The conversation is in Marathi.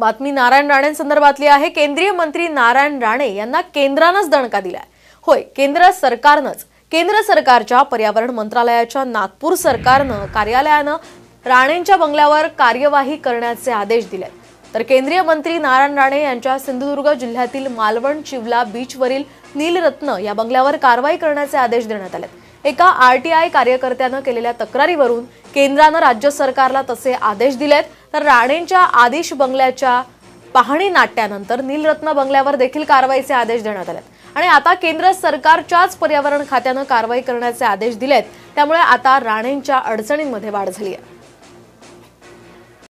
बातमी नारायण राणे संदर्भातली आहे केंद्रीय मंत्री नारायण राणे यांना केंद्रानंच दणका दिलाय होय केंद्र सरकारनंच केंद्र सरकारच्या पर्यावरण मंत्रालयाच्या नागपूर सरकारनं कार्यालयानं राणेंच्या बंगल्यावर कार्यवाही करण्याचे आदेश दिलेत तर केंद्रीय मंत्री नारायण राणे यांच्या सिंधुदुर्ग जिल्ह्यातील मालवण चिवला बीचवरील नीलरत्न या बंगल्यावर कारवाई करण्याचे आदेश देण्यात आले एका आर टी आय कार्यकर्त्यानं केलेल्या तक्रारीवरून केंद्रानं राज्य सरकारला तसे आदेश दिलेत तर राणेंच्या आदेश बंगल्याच्या पाहणी नाट्यानंतर नीलरत्न बंगल्यावर देखील कारवाईचे आदेश देण्यात आले आणि आता केंद्र सरकारच्याच पर्यावरण खात्यानं कारवाई करण्याचे आदेश दिलेत त्यामुळे आता राणेंच्या अडचणींमध्ये वाढ झाली आहे